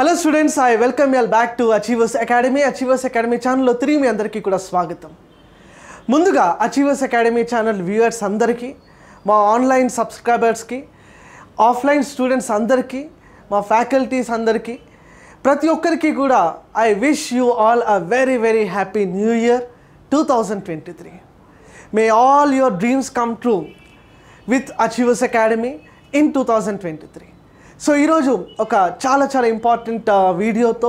Hello students I welcome y'all back to Achievers Academy Achievers Academy ఛానల్లో తిరిగి మీ అందరికీ కూడా స్వాగతం ముందుగా అచీవర్స్ అకాడమీ ఛానల్ వ్యూవర్స్ అందరికీ మా ఆన్లైన్ సబ్స్క్రైబర్స్కి ఆఫ్లైన్ స్టూడెంట్స్ అందరికీ మా ఫ్యాకల్టీస్ అందరికీ ప్రతి ఒక్కరికి కూడా I wish you all a very very happy new year two thousand twenty three may all your dreams come true with Achievers Academy in two thousand twenty three so ఈరోజు ఒక చాలా చాలా ఇంపార్టెంట్ వీడియోతో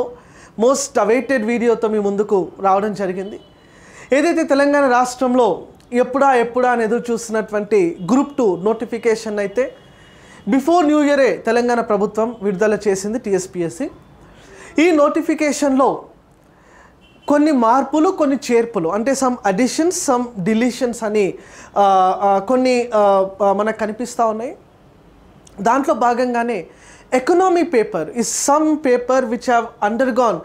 most awaited వీడియోతో మీ ముందుకు రావడం జరిగింది ఏదైతే తెలంగాణ రాష్ట్రంలో ఎప్పుడా ఎప్పుడా అని ఎదురు చూస్తున్నటువంటి గ్రూప్ టూ నోటిఫికేషన్ అయితే బిఫోర్ న్యూ ఇయరే తెలంగాణ ప్రభుత్వం విడుదల చేసింది టీఎస్పిఎస్సి ఈ నోటిఫికేషన్లో కొన్ని మార్పులు కొన్ని చేర్పులు అంటే సమ్ అడిషన్స్ సమ్ డిలీషన్స్ అని కొన్ని మనకు కనిపిస్తూ ఉన్నాయి దాంట్లో భాగంగానే ఎకనామీ పేపర్ ఈ some paper which have undergone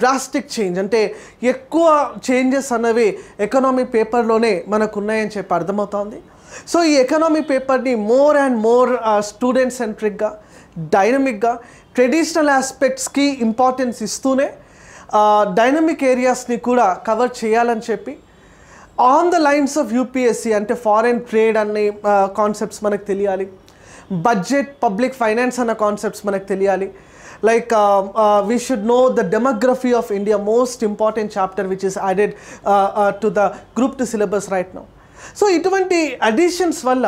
drastic change అంటే ఎక్కువ చేంజెస్ అన్నవి ఎకనామీ పేపర్లోనే మనకు ఉన్నాయని చెప్పి అర్థమవుతోంది సో ఈ ఎకనామీ పేపర్ని మోర్ అండ్ మోర్ స్టూడెంట్ సెంట్రిక్గా డైనమిక్గా ట్రెడిషనల్ ఆస్పెక్ట్స్కి ఇంపార్టెన్స్ ఇస్తూనే డైనమిక్ uh, ఏరియాస్ని కూడా కవర్ చేయాలని చెప్పి on the lines of UPSC అంటే ఫారెన్ ట్రేడ్ అనే కాన్సెప్ట్స్ uh, మనకు తెలియాలి బడ్జెట్ పబ్లిక్ ఫైనాన్స్ అన్న కాన్సెప్ట్స్ మనకు తెలియాలి like we should know the demography of India most important chapter which is added to the group two syllabus right now so ఇటువంటి additions వల్ల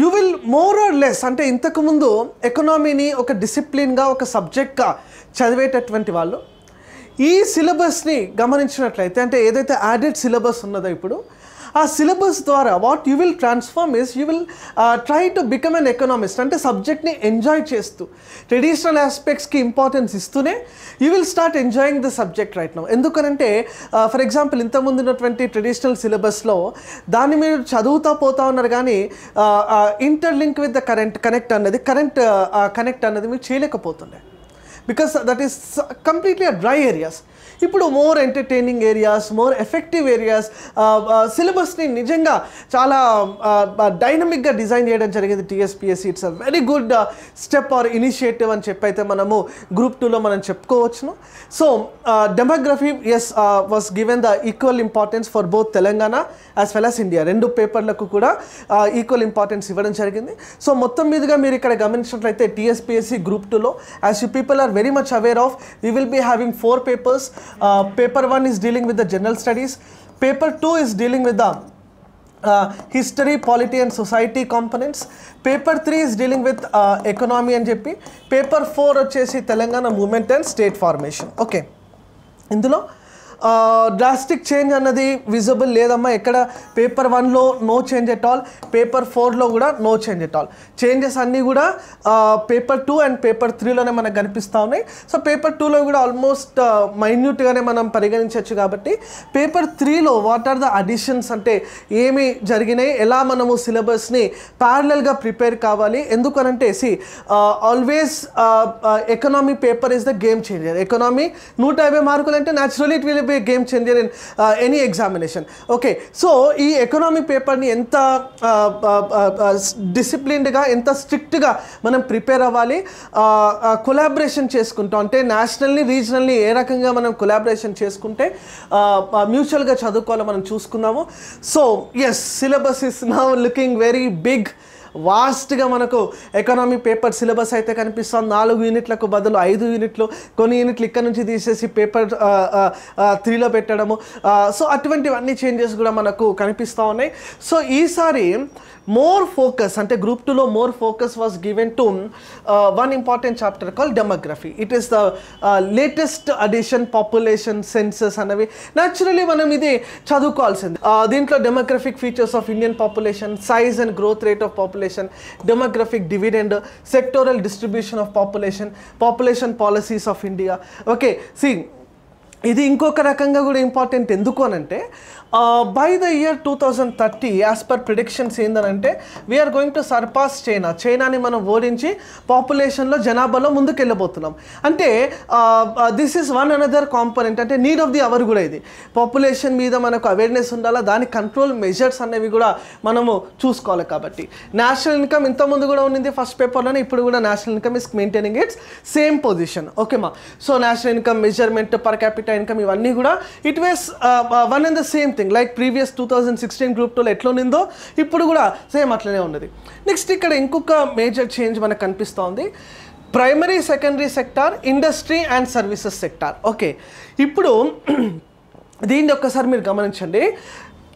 you will more or less అంటే ఇంతకుముందు ఎకనామీని ఒక డిసిప్లిన్గా ఒక సబ్జెక్ట్గా చదివేటటువంటి వాళ్ళు ఈ సిలబస్ని గమనించినట్లయితే అంటే ఏదైతే యాడెడ్ సిలబస్ ఉన్నదో ఇప్పుడు ఆ సిలబస్ ద్వారా what you will transform is you will try to become an economist అంటే సబ్జెక్ట్ని ఎంజాయ్ చేస్తూ ట్రెడిషనల్ ఆస్పెక్ట్స్కి ఇంపార్టెన్స్ ఇస్తూనే you will start enjoying the subject right now ఎందుకనంటే ఫర్ ఎగ్జాంపుల్ ఇంతకుముందు ఉన్నటువంటి ట్రెడిషనల్ సిలబస్లో దాన్ని మీరు చదువుతా పోతా ఉన్నారు కానీ interlink with the current connect అన్నది కరెంట్ కనెక్ట్ uh, uh, అన్నది మీరు చేయలేకపోతుండే because that is completely dry areas ఇప్పుడు more entertaining areas more effective areas సిలబస్ని నిజంగా చాలా డైనమిక్గా uh, uh, డిజైన్ చేయడం జరిగింది TSPSC it's a very good step or initiative అని చెప్పి అయితే మనము గ్రూప్ టూలో మనం చెప్పుకోవచ్చును so demography as was given the equal importance for both Telangana as well as India రెండు పేపర్లకు కూడా ఈక్వల్ uh, ఇంపార్టెన్స్ ఇవ్వడం జరిగింది సో మొత్తం మీదుగా మీరు ఇక్కడ గమనించినట్లయితే టీఎస్పిఎస్సి గ్రూప్ టూలో as you people are very much aware of. We will be having four papers. Uh, paper 1 is dealing with the general studies. Paper 2 is dealing with the uh, history, polity and society components. Paper 3 is dealing with uh, economy and JP. Paper 4 వచ్చేసి Telangana movement and state formation okay ఇందులో drastic change అన్నది visible లేదమ్మా ఎక్కడ paper వన్లో no change at all paper ఫోర్లో కూడా no change at all changes అన్నీ కూడా పేపర్ టూ అండ్ పేపర్ త్రీలోనే మనకు కనిపిస్తూ ఉన్నాయి సో పేపర్ టూలో కూడా ఆల్మోస్ట్ మైన్యూట్గానే మనం పరిగణించవచ్చు కాబట్టి పేపర్ త్రీలో వాట్ ఆర్ ద అడిషన్స్ అంటే ఏమి జరిగినాయి ఎలా మనము సిలబస్ని ప్యారలల్గా ప్రిపేర్ కావాలి ఎందుకనంటే see always economy paper is the game changer economy నూట యాభై మార్కులు అంటే naturally it will be game changer in any examination okay so ఈ ఎకనామిక్ పేపర్ని ఎంత డిసిప్లిన్డ్గా uh, uh, uh, ఎంత స్ట్రిక్ట్గా మనం ప్రిపేర్ అవ్వాలి కొలాబరేషన్ చేసుకుంటాం అంటే నేషనల్ని రీజనల్ని ఏ రకంగా మనం కొలాబరేషన్ చేసుకుంటే మ్యూచువల్గా చదువుకోవాలో మనం చూసుకున్నాము సో ఎస్ సిలబస్ ఇస్ నా లుకింగ్ వెరీ బిగ్ వాస్ట్గా మనకు ఎకనామీ పేపర్ సిలబస్ అయితే కనిపిస్తుంది నాలుగు యూనిట్లకు బదులు ఐదు యూనిట్లు కొన్ని యూనిట్లు ఇక్కడ నుంచి తీసేసి పేపర్ త్రీలో పెట్టడము సో అటువంటివన్నీ చేంజెస్ కూడా మనకు కనిపిస్తూ ఉన్నాయి సో ఈసారి మోర్ ఫోకస్ అంటే గ్రూప్ టూలో more focus was given to one important chapter call demography it is the latest addition population census అనేవి న్యాచురలీ మనం ఇది చదువుకోవాల్సింది uh, దీంట్లో demographic features of Indian population size and growth rate of population demographic dividend sectoral distribution of population population policies of India okay see ఇది ఇంకొక రకంగా కూడా ఇంపార్టెంట్ ఎందుకు అని అంటే by the year two thousand thirty as per predictions ఏంటంటే we're going to surpass China చైనాని మనం ఓడించి పాపులేషన్లో జనాభాలో ముందుకెళ్ళబోతున్నాం అంటే this is one another component అంటే నీడ్ ఆఫ్ ది అవర్ కూడా ఇది పాపులేషన్ మీద మనకు అవేర్నెస్ ఉండాలా దాని కంట్రోల్ మెజర్స్ అనేవి కూడా మనము చూసుకోవాలి కాబట్టి నేషనల్ ఇన్కమ్ ఇంతకుముందు కూడా ఉండింది ఫస్ట్ పేపర్లోనే ఇప్పుడు కూడా national income is maintaining its same position ఓకేమా so national income measurement per capital income ఇవన్నీ కూడా it was one and the same thing like previous two thousand sixteen group టూలో ఎట్లా ఉన్నిందో ఇప్పుడు కూడా సేమ్ అట్లనే ఉన్నది నెక్స్ట్ ఇక్కడ ఇంకొక మేజర్ చేంజ్ మనకు కనిపిస్తోంది primary secondary sector industry and services sector okay ఇప్పుడు దీన్ని ఒక్కసారి మీరు గమనించండి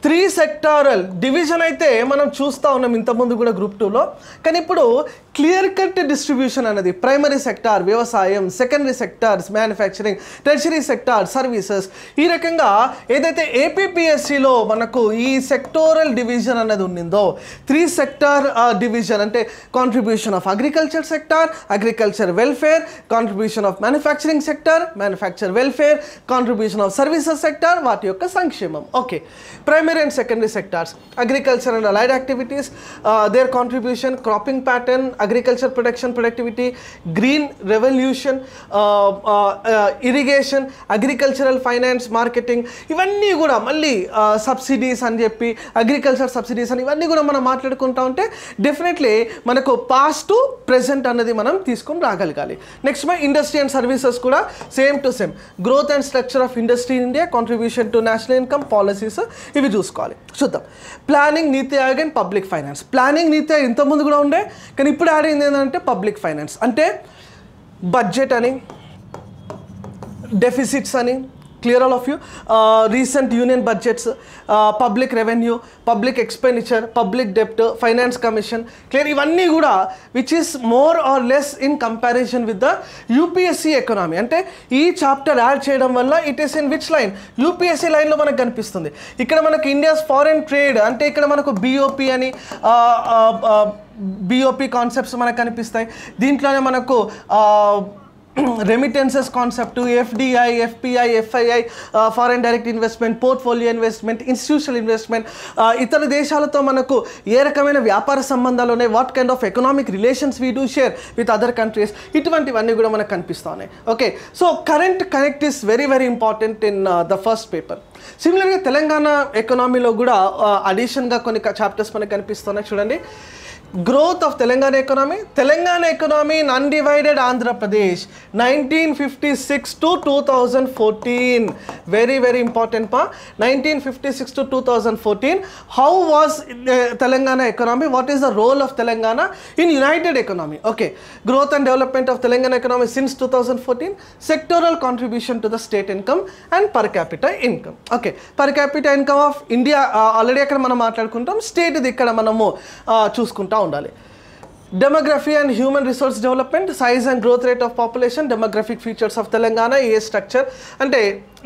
త్రీ సెక్టారల్ డివిజన్ అయితే మనం చూస్తూ ఉన్నాం ఇంతకుముందు కూడా గ్రూప్ టూలో కానీ ఇప్పుడు క్లియర్ కట్ డిస్ట్రిబ్యూషన్ అనేది ప్రైమరీ సెక్టార్ వ్యవసాయం secondary sectors manufacturing tertiary sector services ఈ రకంగా ఏదైతే ఏపీపీఎస్సిలో మనకు ఈ సెక్టోరల్ డివిజన్ అనేది ఉన్నిందో త్రీ సెక్టార్ డివిజన్ అంటే contribution of agriculture sector agriculture welfare contribution of manufacturing sector manufacture welfare contribution of services sector వాటి యొక్క సంక్షేమం okay primary primary and secondary sectors, agriculture and allied activities, uh, their contribution, cropping pattern, agriculture production productivity, green revolution, uh, uh, uh, irrigation, agricultural finance, marketing, ఇవన్నీ కూడా మళ్ళీ subsidies అని చెప్పి agriculture subsidies అని ఇవన్నీ కూడా మనం మాట్లాడుకుంటా ఉంటే డెఫినెట్లీ మనకు పాస్ట్ టు ప్రెజెంట్ అన్నది మనం తీసుకొని రాగలగాలి next my industry and services కూడా same to same growth and structure of industry India contribution to national income policies ఇవి చూసుకోవాలి చూద్దాం planning NITI Aayog and public finance planning NITI Aayog ఇంతకుముందు కూడా ఉండే కానీ ఇప్పుడు యాడ్ అయింది ఏంటంటే పబ్లిక్ ఫైనాన్స్ అంటే బడ్జెట్ అని డెఫిసిట్స్ అని clear all of you recent union budgets public revenue public expenditure public డెప్ట్ ఫైనాన్స్ కమిషన్ క్లియర్ ఇవన్నీ కూడా which is more or less in comparison with the UPSC economy అంటే ఈ చాప్టర్ యాడ్ చేయడం వల్ల it is in which line UPSC లైన్లో మనకు కనిపిస్తుంది ఇక్కడ మనకు ఇండియాస్ ఫారెన్ ట్రేడ్ అంటే ఇక్కడ మనకు బీఓపీ అని బీఓపీ కాన్సెప్ట్స్ మనకు కనిపిస్తాయి దీంట్లోనే మనకు remittances concept FDI FPI FII foreign direct investment portfolio investment institutional investment ఇతర దేశాలతో మనకు ఏ రకమైన వ్యాపార సంబంధాలు ఉన్నాయి what kind of economic relations we do share with other countries ఇటువంటివన్నీ కూడా మనకు కనిపిస్తూ ఉన్నాయి okay so current connect is very very important in the first paper సిమిలర్గా తెలంగాణ ఎకనామీలో కూడా అడిషన్గా uh, కొన్ని చాప్టర్స్ మనకు కనిపిస్తున్నాయి చూడండి growth of Telangana economy Telangana economy in undivided Andhra Pradesh nineteen fifty six to two thousand fourteen very very important పా nineteen fifty six to two thousand fourteen how was Telangana economy what is the role of Telangana in united economy okay growth and development of Telangana economy since two thousand fourteen sectoral contribution to the state income and per capital income okay per capital income of India already అక్కడ మనం మాట్లాడుకుంటాం స్టేట్ది ఇక్కడ మనము uh, చూసుకుంటాం ఉండాలి demography and human resource development size and growth rate of population demographic features of Telangana a structure అంటే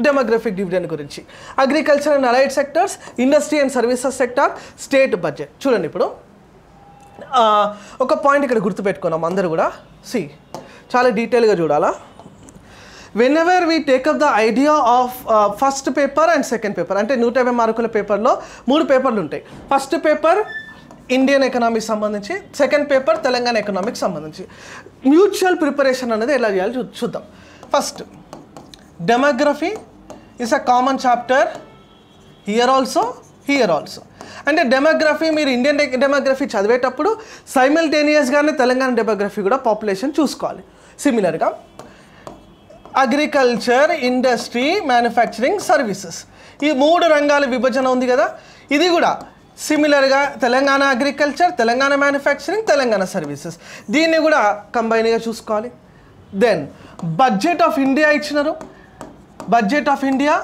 demographic dividend గురించి agriculture and allied sectors industry and services sector state budget చూడండి ఇప్పుడు ఒక పాయింట్ ఇక్కడ గుర్తుపెట్టుకున్నాం అందరూ కూడా సి చాలా డీటెయిల్గా చూడాలా whenever we take up the idea of first paper and second paper అంటే నూట యాభై మార్కుల పేపర్లో మూడు పేపర్లు ఉంటాయి ఫస్ట్ పేపర్ ఇండియన్ ఎకనామిక్ సంబంధించి సెకండ్ పేపర్ తెలంగాణ ఎకనామిక్స్ సంబంధించి మ్యూచువల్ ప్రిపరేషన్ అనేది ఎలా చేయాలి చూద్దాం first demography is a common chapter here also here also అంటే డెమోగ్రఫీ మీరు ఇండియన్ డెమోగ్రఫీ చదివేటప్పుడు సైమిల్టేనియస్గానే తెలంగాణ డెమోగ్రఫీ కూడా పాపులేషన్ చూసుకోవాలి సిమిలర్గా అగ్రికల్చర్ ఇండస్ట్రీ మ్యానుఫ్యాక్చరింగ్ సర్వీసెస్ ఈ మూడు రంగాల విభజన ఉంది కదా ఇది కూడా సిమిలర్గా Telangana agriculture Telangana manufacturing Telangana services దీన్ని కూడా కంబైన్గా చూసుకోవాలి దెన్ బడ్జెట్ ఆఫ్ ఇండియా ఇచ్చినారు budget of India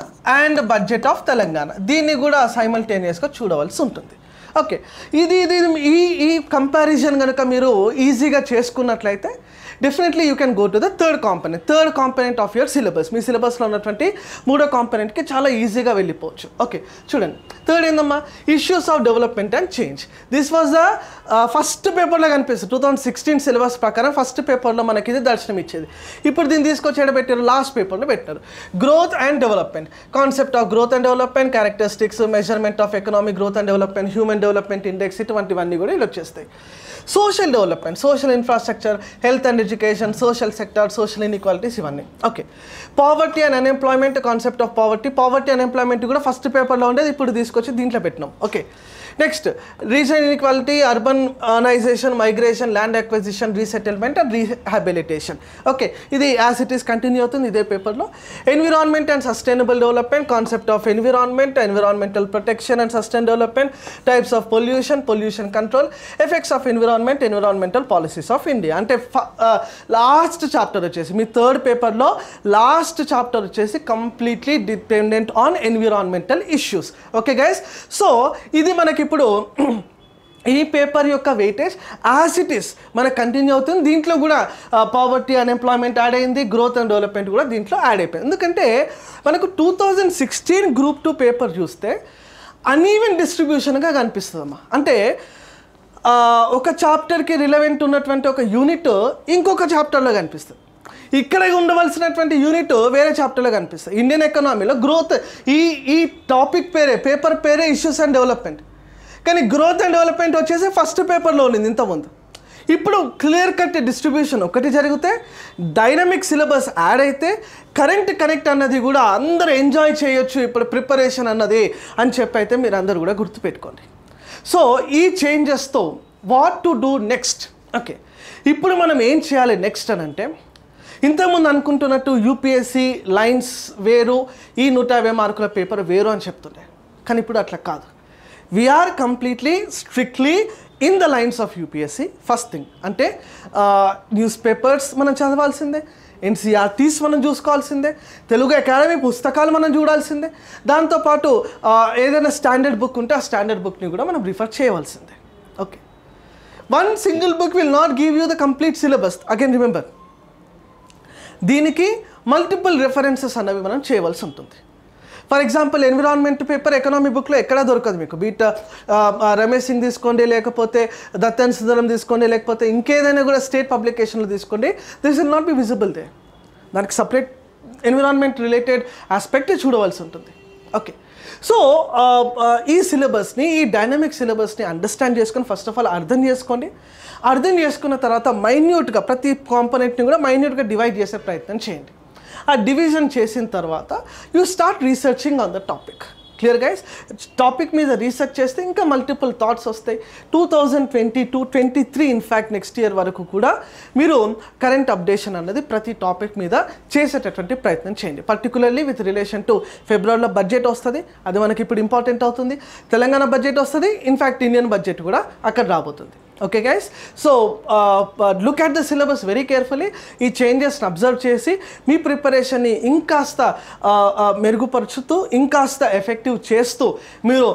and budget of Telangana దీన్ని కూడా సైమల్టేనియస్గా చూడవలసి ఉంటుంది ఓకే ఇది ఇది ఈ ఈ కంపారిజన్ కనుక మీరు ఈజీగా చేసుకున్నట్లయితే definitely you can go to the third component third component of your syllabus మీ సిలబస్లో ఉన్నటువంటి మూడో కాంపనెంట్కి చాలా ఈజీగా వెళ్ళిపోవచ్చు ఓకే చూడండి థర్డ్ ఏందమ్మా issues of development and change this was the first పేపర్లో కనిపిస్తుంది టూ థౌసండ్ సిక్స్టీన్ సిలబస్ ప్రకారం ఫస్ట్ పేపర్లో మనకి ఇది దర్శనం ఇచ్చేది ఇప్పుడు దీన్ని తీసుకొచ్చి ఎక్కడ పెట్టారు లాస్ట్ పేపర్లో పెట్టారు growth and development concept of growth and development characteristics measurement of economic growth and development human development index ఇటువంటివన్నీ కూడా ఇలా వచ్చేస్తాయి social development social infrastructure health and education social sector social inequalities ఇవన్నీ okay poverty and unemployment concept of poverty poverty unemployment కూడా first పేపర్లో ఉండేది ఇప్పుడు తీసుకొచ్చి దీంట్లో పెట్టినాం okay next regional inequality urban organization migration land acquisition resettlement and rehabilitation okay ఇది as it is continue అవుతుంది ఇదే పేపర్లో environment and sustainable development concept of environment environmental protection and sustain development types of pollution pollution control effects of environment environmental policies of India అంటే last chapter వచ్చేసి మీ third పేపర్లో last chapter వచ్చేసి completely dependent on environmental issues okay guys so ఇది మనకి ఇప్పుడు ఈ paper యొక్క వెయిటేజ్ యాజ్ ఇట్ ఈస్ మనకు కంటిన్యూ అవుతుంది దీంట్లో కూడా పావర్టీ అన్ఎంప్లాయ్మెంట్ యాడ్ అయింది గ్రోత్ అండ్ డెవలప్మెంట్ కూడా దీంట్లో యాడ్ అయిపోయింది ఎందుకంటే మనకు two thousand sixteen group two paper చూస్తే అన్ఈవెన్ డిస్ట్రిబ్యూషన్గా కనిపిస్తుందమ్మా అంటే ఒక చాప్టర్కి రిలవెంట్ ఉన్నటువంటి ఒక యూనిట్ ఇంకొక చాప్టర్లో కనిపిస్తుంది ఇక్కడ ఉండవలసినటువంటి యూనిట్ వేరే చాప్టర్లో కనిపిస్తుంది ఇండియన్ ఎకనామీలో గ్రోత్ ఈ ఈ టాపిక్ పేరే పేపర్ పేరే ఇష్యూస్ అండ్ డెవలప్మెంట్ కానీ గ్రోత్ అండ్ డెవలప్మెంట్ వచ్చేసి ఫస్ట్ పేపర్లో ఉండింది ఇంతకుముందు ఇప్పుడు క్లియర్ కట్ డిస్ట్రిబ్యూషన్ ఒకటి జరిగితే డైనమిక్ సిలబస్ యాడ్ అయితే కరెంట్ కనెక్ట్ అన్నది కూడా అందరూ ఎంజాయ్ చేయొచ్చు ఇప్పుడు ప్రిపరేషన్ అన్నది అని చెప్పి అయితే మీరు అందరు కూడా గుర్తుపెట్టుకోండి సో ఈ చేంజెస్తో what to do next okay ఇప్పుడు మనం ఏం చేయాలి నెక్స్ట్ అని అంటే ఇంతకుముందు అనుకుంటున్నట్టు యూపీఎస్సి లైన్స్ వేరు ఈ నూట యాభై మార్కుల పేపర్ వేరు అని చెప్తుండే కానీ ఇప్పుడు అట్లా కాదు we are completely strictly in the lines of UPSC first thing అంటే న్యూస్ పేపర్స్ మనం చదవాల్సిందే ఎన్సీఆర్టీస్ e మనం చూసుకోవాల్సిందే తెలుగు అకాడమీ పుస్తకాలు మనం చూడాల్సిందే దాంతోపాటు ఏదైనా స్టాండర్డ్ బుక్ ఉంటే ఆ స్టాండర్డ్ బుక్ని కూడా మనం రిఫర్ చేయవలసిందే okay one single book will not give you the complete syllabus again remember దీనికి మల్టిపుల్ రెఫరెన్సెస్ అనేవి మనం చేయవలసి ఉంటుంది for example environment paper economy బుక్లో ఎక్కడా దొరకదు మీకు బీట్ రమేష్ సింగ్ తీసుకోండి లేకపోతే దత్తన్ సుందరం తీసుకోండి లేకపోతే ఇంకేదైనా కూడా స్టేట్ పబ్లికేషన్లో తీసుకోండి this will not be visible there దానికి సపరేట్ ఎన్విరాన్మెంట్ రిలేటెడ్ ఆస్పెక్టే చూడవలసి ఉంటుంది ఓకే సో ఈ సిలబస్ని ఈ డైనమిక్ సిలబస్ని అండర్స్టాండ్ చేసుకొని ఫస్ట్ ఆఫ్ ఆల్ అర్థం చేసుకోండి అర్థం చేసుకున్న తర్వాత మైన్యూట్గా ప్రతి కాంపనెంట్ని కూడా మైన్యూట్గా డివైడ్ చేసే ప్రయత్నం చేయండి ఆ డివిజన్ చేసిన తర్వాత you start researching on the topic clear guys topic మీద రీసెర్చ్ చేస్తే ఇంకా మల్టిపుల్ థాట్స్ వస్తాయి two thousand twenty two twenty three in fact next year వరకు కూడా మీరు కరెంట్ అప్డేషన్ అన్నది ప్రతి టాపిక్ మీద చేసేటటువంటి ప్రయత్నం చేయండి పర్టికులర్లీ విత్ రిలేషన్ టు ఫిబ్రవరిలో బడ్జెట్ వస్తుంది అది మనకి ఇప్పుడు ఇంపార్టెంట్ అవుతుంది తెలంగాణ బడ్జెట్ వస్తుంది ఇన్ఫ్యాక్ట్ ఇండియన్ బడ్జెట్ కూడా అక్కడ రాబోతుంది okay guys so look at the syllabus very carefully ఈ చేంజెస్ని అబ్జర్వ్ చేసి మీ ప్రిపరేషన్ని ఇంకాస్త uh, uh, మెరుగుపరుచుతూ ఇంకాస్త ఎఫెక్టివ్ చేస్తూ మీరు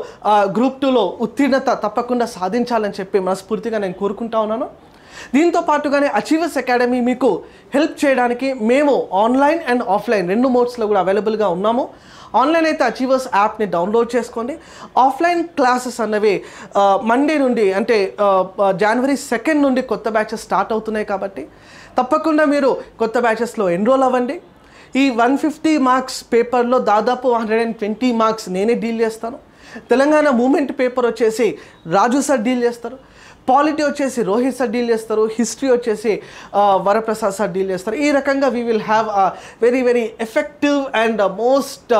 గ్రూప్ uh, టూలో ఉత్తీర్ణత తప్పకుండా సాధించాలని చెప్పి మనస్ఫూర్తిగా నేను కోరుకుంటా ఉన్నాను దీంతో పాటుగానే అచీవర్స్ అకాడమీ మీకు హెల్ప్ చేయడానికి మేము ఆన్లైన్ అండ్ ఆఫ్లైన్ రెండు మోడ్స్లో కూడా అవైలబుల్గా ఉన్నాము ఆన్లైన్ అయితే అచీవర్స్ యాప్ని డౌన్లోడ్ చేసుకోండి ఆఫ్లైన్ క్లాసెస్ అన్నవి మండే నుండి అంటే జనవరి సెకండ్ నుండి కొత్త బ్యాచెస్ స్టార్ట్ అవుతున్నాయి కాబట్టి తప్పకుండా మీరు కొత్త బ్యాచెస్లో ఎన్రోల్ అవ్వండి ఈ వన్ ఫిఫ్టీ మార్క్స్ పేపర్లో దాదాపు హండ్రెడ్ అండ్ ట్వంటీ మార్క్స్ నేనే డీల్ చేస్తాను తెలంగాణ మూమెంట్ పేపర్ వచ్చేసి రాజు సార్ డీల్ చేస్తారు పాలిటీ వచ్చేసి రోహిత్ సార్ డీల్ చేస్తారు హిస్టరీ వచ్చేసి వరప్రసాద్ సార్ డీల్ చేస్తారు ఈ రకంగా we will have a very very effective and most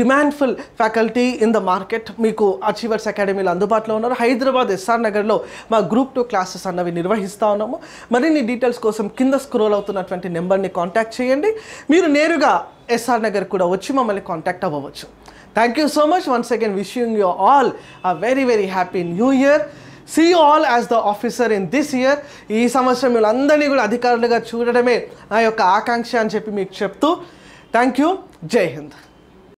demandful faculty in the market మీకు అచీవర్స్ అకాడమీలో అందుబాటులో ఉన్నారు హైదరాబాద్ ఎస్ఆర్ నగర్లో మా గ్రూప్ టూ క్లాసెస్ అన్నవి నిర్వహిస్తూ ఉన్నాము మరిన్ని డీటెయిల్స్ కోసం కింద స్క్రోల్ అవుతున్నటువంటి నెంబర్ని కాంటాక్ట్ చేయండి మీరు నేరుగా ఎస్ఆర్ నగర్ కూడా వచ్చి మమ్మల్ని కాంటాక్ట్ అవ్వవచ్చు thank you so much once again wishing you all a very very happy new year see all as the officer in this year ఈ సంవత్సరం వీళ్ళందరినీ కూడా అధికారులుగా చూడడమే నా యొక్క ఆకాంక్ష అని చెప్పి మీకు చెప్తూ థ్యాంక్ యూ జై హింద్